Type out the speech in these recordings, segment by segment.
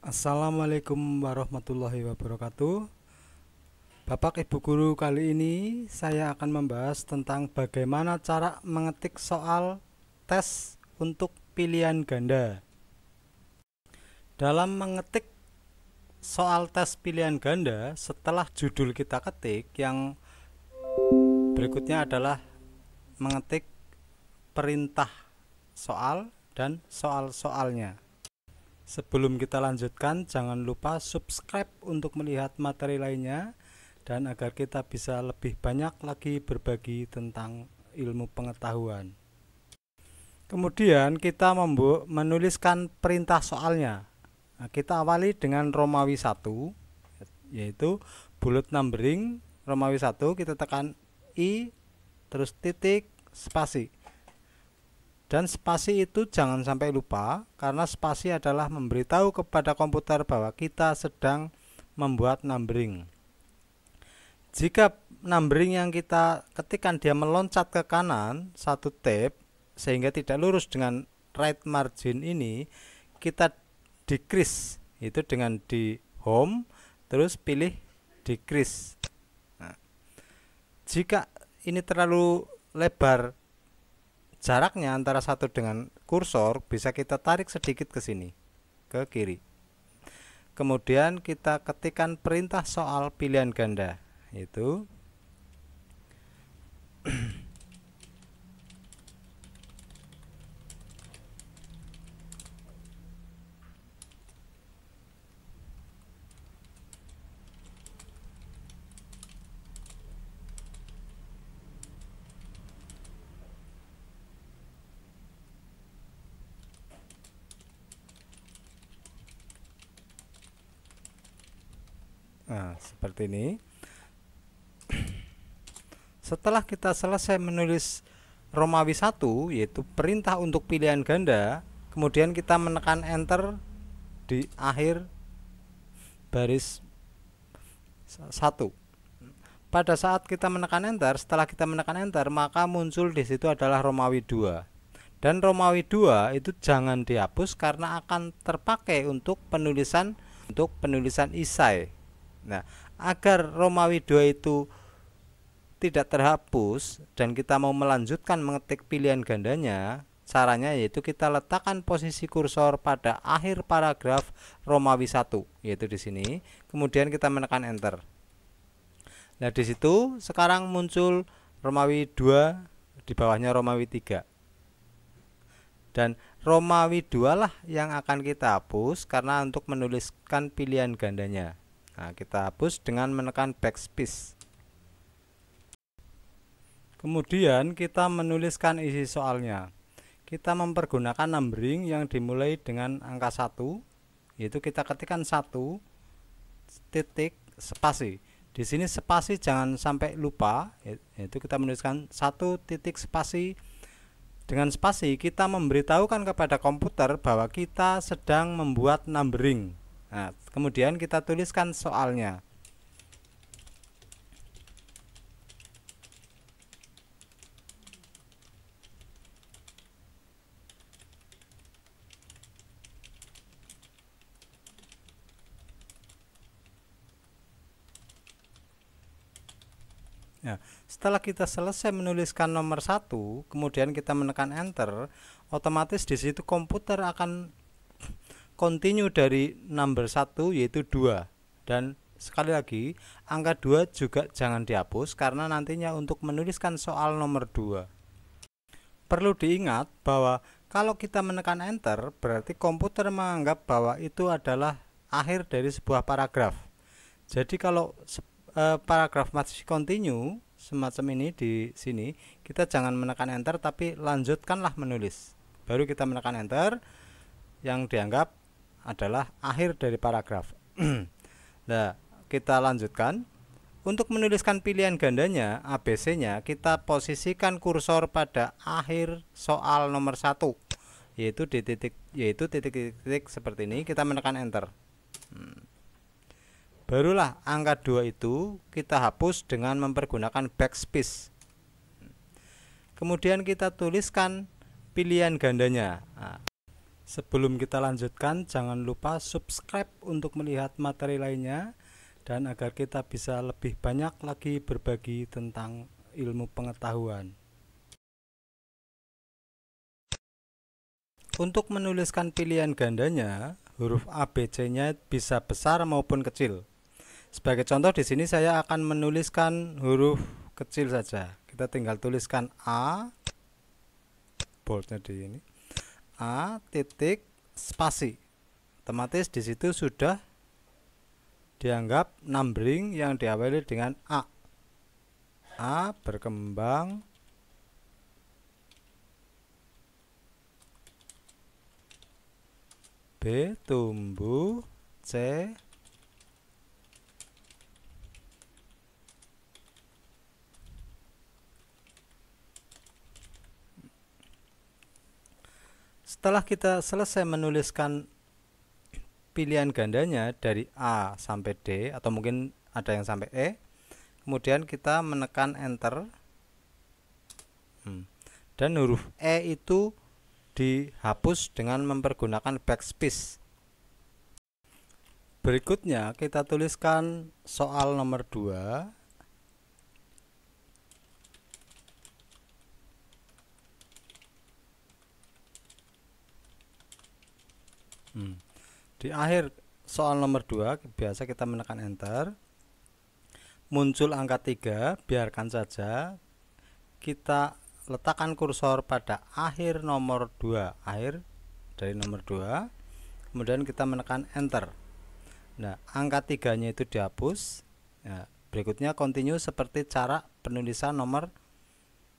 Assalamualaikum warahmatullahi wabarakatuh Bapak Ibu Guru kali ini saya akan membahas tentang bagaimana cara mengetik soal tes untuk pilihan ganda Dalam mengetik soal tes pilihan ganda setelah judul kita ketik yang berikutnya adalah mengetik perintah soal dan soal-soalnya Sebelum kita lanjutkan, jangan lupa subscribe untuk melihat materi lainnya dan agar kita bisa lebih banyak lagi berbagi tentang ilmu pengetahuan. Kemudian kita menuliskan perintah soalnya. Nah, kita awali dengan Romawi 1 yaitu bullet numbering Romawi 1 kita tekan i terus titik spasi. Dan spasi itu jangan sampai lupa karena spasi adalah memberitahu kepada komputer bahwa kita sedang membuat numbering. Jika numbering yang kita ketikkan dia meloncat ke kanan satu tab sehingga tidak lurus dengan right margin ini, kita decrease itu dengan di home terus pilih decrease. Nah, jika ini terlalu lebar jaraknya antara satu dengan kursor bisa kita tarik sedikit ke sini ke kiri kemudian kita ketikkan perintah soal pilihan ganda itu Nah, seperti ini. Setelah kita selesai menulis Romawi 1 yaitu perintah untuk pilihan ganda, kemudian kita menekan enter di akhir baris 1. Pada saat kita menekan enter, setelah kita menekan enter, maka muncul di situ adalah Romawi 2 dan Romawi 2 itu jangan dihapus karena akan terpakai untuk penulisan untuk penulisan isai Nah, agar Romawi 2 itu tidak terhapus dan kita mau melanjutkan mengetik pilihan gandanya, caranya yaitu kita letakkan posisi kursor pada akhir paragraf Romawi 1, yaitu di sini. Kemudian kita menekan enter. Nah, di situ sekarang muncul Romawi 2 di bawahnya Romawi 3. Dan Romawi 2 lah yang akan kita hapus karena untuk menuliskan pilihan gandanya. Nah, kita hapus dengan menekan backspace. Kemudian kita menuliskan isi soalnya. Kita mempergunakan numbering yang dimulai dengan angka 1, yaitu kita ketikkan 1 titik spasi. Di sini spasi jangan sampai lupa, ya, yaitu kita menuliskan 1 titik spasi. Dengan spasi kita memberitahukan kepada komputer bahwa kita sedang membuat numbering. Nah, kemudian kita tuliskan soalnya. Nah, setelah kita selesai menuliskan nomor satu, kemudian kita menekan enter, otomatis di situ komputer akan continue dari number 1 yaitu 2 dan sekali lagi angka 2 juga jangan dihapus karena nantinya untuk menuliskan soal nomor 2 perlu diingat bahwa kalau kita menekan enter berarti komputer menganggap bahwa itu adalah akhir dari sebuah paragraf jadi kalau e, paragraf masih continue semacam ini di sini kita jangan menekan enter tapi lanjutkanlah menulis baru kita menekan enter yang dianggap adalah akhir dari paragraf. nah, kita lanjutkan. Untuk menuliskan pilihan gandanya ABC-nya, kita posisikan kursor pada akhir soal nomor 1 yaitu di titik yaitu titik-titik seperti ini kita menekan enter. Hmm. Barulah angka 2 itu kita hapus dengan mempergunakan backspace. Hmm. Kemudian kita tuliskan pilihan gandanya. Nah, Sebelum kita lanjutkan, jangan lupa subscribe untuk melihat materi lainnya dan agar kita bisa lebih banyak lagi berbagi tentang ilmu pengetahuan. Untuk menuliskan pilihan gandanya, huruf ABC-nya bisa besar maupun kecil. Sebagai contoh di sini saya akan menuliskan huruf kecil saja. Kita tinggal tuliskan A boldnya di sini. A titik spasi otomatis di situ sudah dianggap numbering yang diawali dengan A A berkembang B tumbuh C setelah kita selesai menuliskan pilihan gandanya dari A sampai D atau mungkin ada yang sampai E kemudian kita menekan enter hmm. dan huruf E itu dihapus dengan mempergunakan backspace berikutnya kita tuliskan soal nomor 2 Hmm. Di akhir soal nomor 2 biasa kita menekan enter. Muncul angka 3, biarkan saja. Kita letakkan kursor pada akhir nomor 2, akhir dari nomor 2. Kemudian kita menekan enter. Nah, angka 3-nya itu dihapus. Ya, berikutnya continue seperti cara penulisan nomor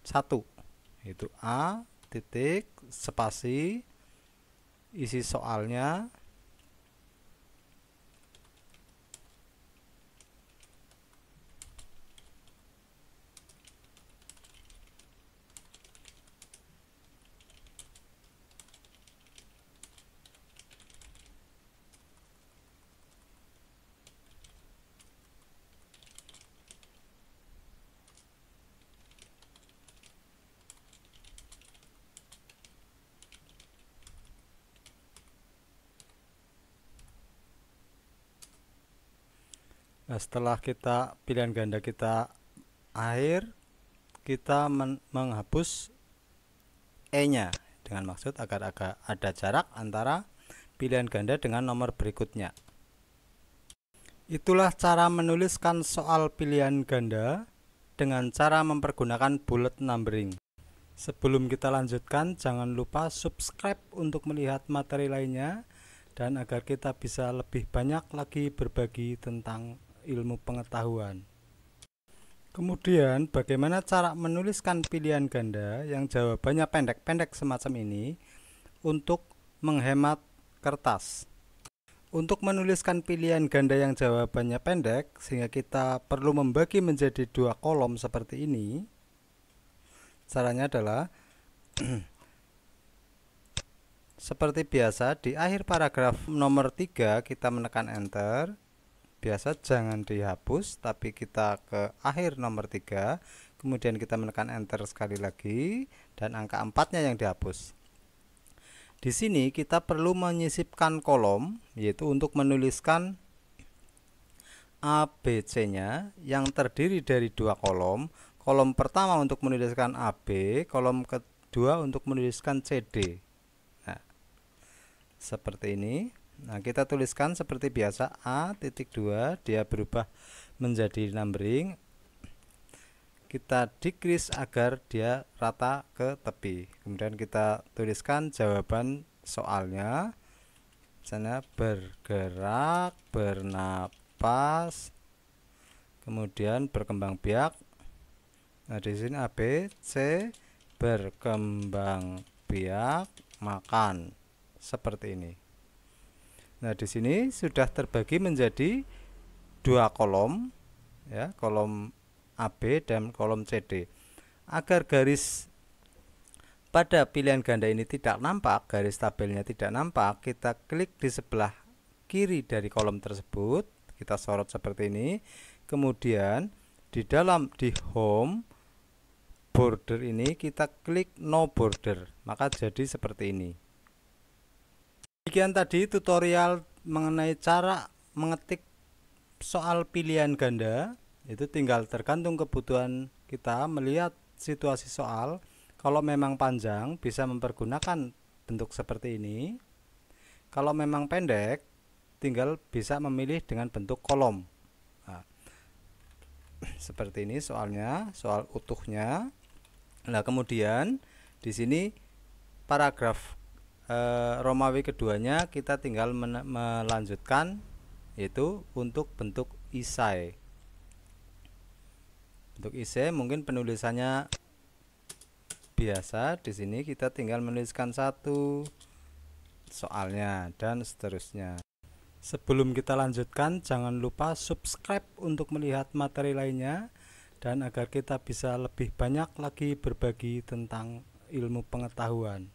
1. Itu A titik spasi isi soalnya Nah, setelah kita pilihan ganda kita air, kita men menghapus E-nya dengan maksud agar agak ada jarak antara pilihan ganda dengan nomor berikutnya. Itulah cara menuliskan soal pilihan ganda dengan cara mempergunakan bullet numbering. Sebelum kita lanjutkan, jangan lupa subscribe untuk melihat materi lainnya dan agar kita bisa lebih banyak lagi berbagi tentang ilmu pengetahuan. Kemudian, bagaimana cara menuliskan pilihan ganda yang jawabannya pendek-pendek semacam ini untuk menghemat kertas? Untuk menuliskan pilihan ganda yang jawabannya pendek, sehingga kita perlu membagi menjadi dua kolom seperti ini. Caranya adalah seperti biasa, di akhir paragraf nomor 3 kita menekan enter biasa jangan dihapus tapi kita ke akhir nomor 3 kemudian kita menekan enter sekali lagi dan angka empatnya yang dihapus di sini kita perlu menyisipkan kolom yaitu untuk menuliskan ABC nya yang terdiri dari dua kolom kolom pertama untuk menuliskan AB kolom kedua untuk menuliskan CD nah, seperti ini Nah, kita tuliskan seperti biasa A titik dua dia berubah menjadi numbering. Kita decrease agar dia rata ke tepi. Kemudian kita tuliskan jawaban soalnya. Misalnya bergerak, bernapas, kemudian berkembang biak. Nah, di sini A B C berkembang biak makan seperti ini. Nah, di sini sudah terbagi menjadi dua kolom ya, kolom AB dan kolom CD. Agar garis pada pilihan ganda ini tidak nampak, garis tabelnya tidak nampak, kita klik di sebelah kiri dari kolom tersebut, kita sorot seperti ini. Kemudian di dalam di home border ini kita klik no border, maka jadi seperti ini. Demikian tadi tutorial mengenai cara mengetik soal pilihan ganda. Itu tinggal tergantung kebutuhan kita melihat situasi soal. Kalau memang panjang bisa mempergunakan bentuk seperti ini. Kalau memang pendek tinggal bisa memilih dengan bentuk kolom. Nah, seperti ini soalnya, soal utuhnya. Nah, kemudian di sini paragraf Eh, Romawi keduanya kita tinggal melanjutkan yaitu untuk bentuk isai untuk isai mungkin penulisannya biasa di sini kita tinggal menuliskan satu soalnya dan seterusnya sebelum kita lanjutkan jangan lupa subscribe untuk melihat materi lainnya dan agar kita bisa lebih banyak lagi berbagi tentang ilmu pengetahuan